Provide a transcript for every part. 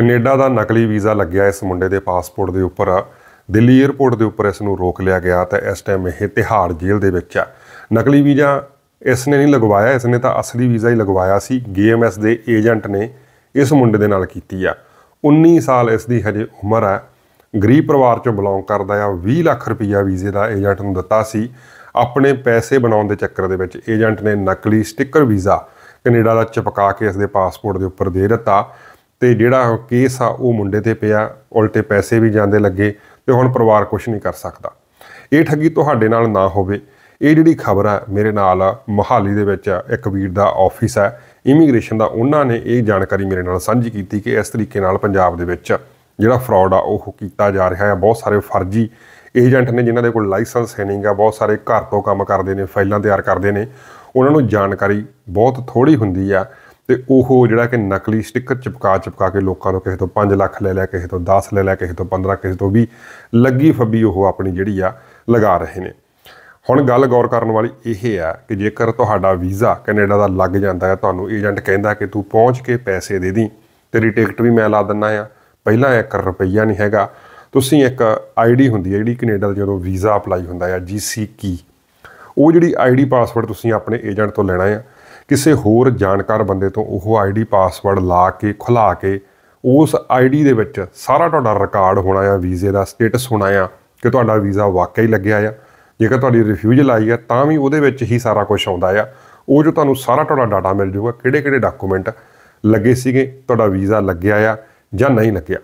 Canada ਦਾ ਨਕਲੀ visa ਲੱਗਿਆ ਇਸ ਮੁੰਡੇ ਦੇ ਪਾਸਪੋਰਟ ਦੇ ਉੱਪਰ ਦਿੱਲੀ 에ਅਰਪੋਰਟ ਦੇ ਉੱਪਰ ਇਸ ਨੂੰ ਰੋਕ ਲਿਆ ਗਿਆ ਤਾਂ ਇਸ ਟਾਈਮ ਇਹ ਤਿਹਾੜ ਜੇਲ੍ਹ ਦੇ ਵਿੱਚ ਆ ਨਕਲੀ ਵੀਜ਼ਾ ਇਸ ਨੇ ਨਹੀਂ ਲਗਵਾਇਆ ਇਸ ਨੇ ਤਾਂ ਅਸਲੀ ਵੀਜ਼ਾ ਹੀ ਲਗਵਾਇਆ ਸੀ ਜੀਐਮਐਸ ਦੇ ਏਜੰਟ ਨੇ ਇਸ ਮੁੰਡੇ ਦੇ ਨਾਲ ਕੀਤੀ ਆ 19 ਸਾਲ ਇਸ ਦੀ ਹਜੇ ਉਮਰ ਆ ਗਰੀਬ ਪਰਿਵਾਰ ਚੋਂ ਬਿਲੋਂਗ ਕਰਦਾ ਆ 20 ਲੱਖ ਰੁਪਈਆ ਵੀਜ਼ੇ ਦਾ ਏਜੰਟ ਨੂੰ ਦਿੱਤਾ ਸੀ ਆਪਣੇ ਪੈਸੇ ਬਣਾਉਣ ਦੇ ਚੱਕਰ ਦੇ ਵਿੱਚ ਏਜੰਟ ਨੇ ਨਕਲੀ ਸਟicker ਵੀਜ਼ਾ ਕੈਨੇਡਾ ਦਾ ਚਿਪਕਾ ਕੇ ਇਸ ਦੇ ਪਾਸਪੋਰਟ ਦੇ ਉੱਪਰ ਦੇ ਦਿੱਤਾ ਤੇ ਜਿਹੜਾ ਕੇਸ ਆ ਉਹ ਮੁੰਡੇ ਤੇ ਪਿਆ ਉਲਟੇ ਪੈਸੇ ਵੀ ਜਾਂਦੇ ਲੱਗੇ ਤੇ ਹੁਣ ਪਰਿਵਾਰ ਕੁਝ ਨਹੀਂ ਕਰ ਸਕਦਾ ਇਹ ਠੱਗੀ ਤੁਹਾਡੇ ਨਾਲ ਨਾ ਹੋਵੇ ਇਹ ਜਿਹੜੀ ਖਬਰ ਆ ਮੇਰੇ ਨਾਲ ਮੁਹਾਲੀ ਦੇ ਵਿੱਚ ਇੱਕ ਵੀਰ ਦਾ ਆਫਿਸ ਹੈ ਇਮੀਗ੍ਰੇਸ਼ਨ ਦਾ ਉਹਨਾਂ ਨੇ ਇਹ ਜਾਣਕਾਰੀ ਮੇਰੇ ਨਾਲ ਸਾਂਝੀ ਕੀਤੀ ਕਿ ਇਸ ਤਰੀਕੇ ਨਾਲ ਪੰਜਾਬ ਦੇ ਵਿੱਚ ਜਿਹੜਾ ਫਰਾਡ ਆ ਉਹ ਕੀਤਾ ਜਾ ਰਿਹਾ ਹੈ ਬਹੁਤ ਸਾਰੇ ਫਰਜ਼ੀ ਏਜੰਟ ਨੇ ਜਿਨ੍ਹਾਂ ਦੇ ਕੋਲ ਲਾਇਸੈਂਸ ਹੈ ਨਹੀਂਗਾ ਬਹੁਤ ਸਾਰੇ ਘਰ ਤੋਂ ਕੰਮ ਕਰਦੇ ਨੇ ਫਾਈਲਾਂ ਤਿਆਰ ਕਰਦੇ ਨੇ ਉਹਨਾਂ ਨੂੰ ਜਾਣਕਾਰੀ ਬਹੁਤ ਥੋੜੀ ਹੁੰਦੀ ਆ ਤੇ ਉਹ ਜਿਹੜਾ ਕਿ ਨਕਲੀ ਸਟicker ਚਿਪਕਾ ਚਿਪਕਾ ਕੇ ਲੋਕਾਂ ਨੂੰ ਕਿਸੇ ਤੋਂ 5 ਲੱਖ ਲੈ ਲਿਆ ਕਿਸੇ ਤੋਂ 10 ਲੈ ਲਿਆ ਕਿਸੇ ਤੋਂ 15 ਕਿਸੇ ਤੋਂ 20 ਲੱਗੀ ਫੱਬੀ ਉਹ ਆਪਣੀ ਜਿਹੜੀ ਆ ਲਗਾ ਰਹੇ ਨੇ ਹੁਣ ਗੱਲ ਗੌਰ ਕਰਨ ਵਾਲੀ ਇਹ ਹੈ ਕਿ ਜੇਕਰ ਤੁਹਾਡਾ ਵੀਜ਼ਾ ਕੈਨੇਡਾ ਦਾ ਲੱਗ ਜਾਂਦਾ ਹੈ ਤੁਹਾਨੂੰ ਏਜੰਟ ਕਹਿੰਦਾ ਕਿ ਤੂੰ ਪਹੁੰਚ ਕੇ ਪੈਸੇ ਦੇ ਦੀ ਤੇਰੀ ਟਿਕਟ ਵੀ ਮੈਂ ਲਾ ਦਿੰਨਾ ਆ ਪਹਿਲਾਂ 1 ਰੁਪਈਆ ਨਹੀਂ ਹੈਗਾ ਤੁਸੀਂ ਇੱਕ ਆਈਡੀ ਹੁੰਦੀ ਹੈ ਜਿਹੜੀ ਕੈਨੇਡਾ ਦਾ ਜਦੋਂ ਵੀਜ਼ਾ ਅਪਲਾਈ ਹੁੰਦਾ ਹੈ ਜੀਸੀ ਕੀ ਉਹ ਜਿਹੜੀ ਆਈਡੀ ਪਾਸਵਰਡ ਤੁਸੀਂ ਆਪਣੇ ਏਜੰਟ ਤੋਂ ਲੈਣਾ ਆ ਕਿਸੇ ਹੋਰ ਜਾਣਕਾਰ ਬੰਦੇ ਤੋਂ ਉਹ ਆਈਡੀ ਪਾਸਵਰਡ ਲਾ ਕੇ ਖੁਲਾ ਕੇ ਉਸ ਆਈਡੀ ਦੇ ਵਿੱਚ ਸਾਰਾ ਤੁਹਾਡਾ ਰਿਕਾਰਡ ਹੋਣਾ ਆ ਵੀਜ਼ੇ ਦਾ ਸਟੇਟਸ ਹੋਣਾ ਆ ਕਿ ਤੁਹਾਡਾ ਵੀਜ਼ਾ ਵਾਕਈ ਲੱਗਿਆ ਆ ਜੇਕਰ ਤੁਹਾਡੀ ਰਿਫਿਊਜ਼ਲ ਆਈ ਆ ਤਾਂ ਵੀ ਉਹਦੇ ਵਿੱਚ ਹੀ ਸਾਰਾ ਕੁਝ ਆਉਂਦਾ ਆ ਉਹ ਜੋ ਤੁਹਾਨੂੰ ਸਾਰਾ ਤੁਹਾਡਾ ਡਾਟਾ ਮਿਲ ਜਾਊਗਾ ਕਿਹੜੇ ਕਿਹੜੇ ਡਾਕੂਮੈਂਟ ਲੱਗੇ ਸੀਗੇ ਤੁਹਾਡਾ ਵੀਜ਼ਾ ਲੱਗਿਆ ਆ ਜਾਂ ਨਹੀਂ ਲੱਗਿਆ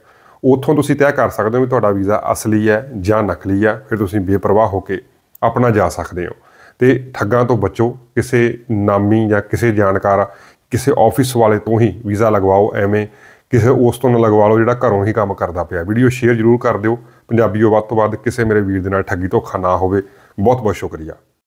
ਉੱਥੋਂ ਤੁਸੀਂ ਤੈਅ ਕਰ ਸਕਦੇ ਹੋ ਵੀ ਤੁਹਾਡਾ ਵੀਜ਼ਾ ਅਸਲੀ ਹੈ ਜਾਂ ਨਕਲੀ ਹੈ ਫਿਰ ਤੁਸੀਂ ਬੇਪਰਵਾਹ ਹੋ ਕੇ ਆਪਣਾ ਜਾ ਸਕਦੇ ਹੋ ਤੇ ਠੱਗਾਂ ਤੋਂ ਬਚੋ ਕਿਸੇ ਨਾਮੀ ਜਾਂ ਕਿਸੇ ਜਾਣਕਾਰ ਕਿਸੇ ਆਫਿਸ ਵਾਲੇ ਤੋਂ ਹੀ ਵੀਜ਼ਾ ਲਗਵਾਓ ਐਵੇਂ ਕਿਸੇ ਉਸ ਤੋਂ ਨਾ ਲਗਵਾ ਲਓ ਜਿਹੜਾ ਘਰੋਂ ਹੀ ਕੰਮ ਕਰਦਾ ਪਿਆ ਵੀਡੀਓ ਸ਼ੇਅਰ ਜ਼ਰੂਰ ਕਰ ਦਿਓ ਪੰਜਾਬੀਓ ਵੱਧ ਤੋਂ ਵੱਧ ਕਿਸੇ ਮੇਰੇ ਵੀਰ ਦੇ ਨਾਲ ਠੱਗੀ ਤੋਂ ਖਾਣਾ ਹੋਵੇ ਬਹੁਤ ਬਹੁਤ ਸ਼ੁਕਰੀਆ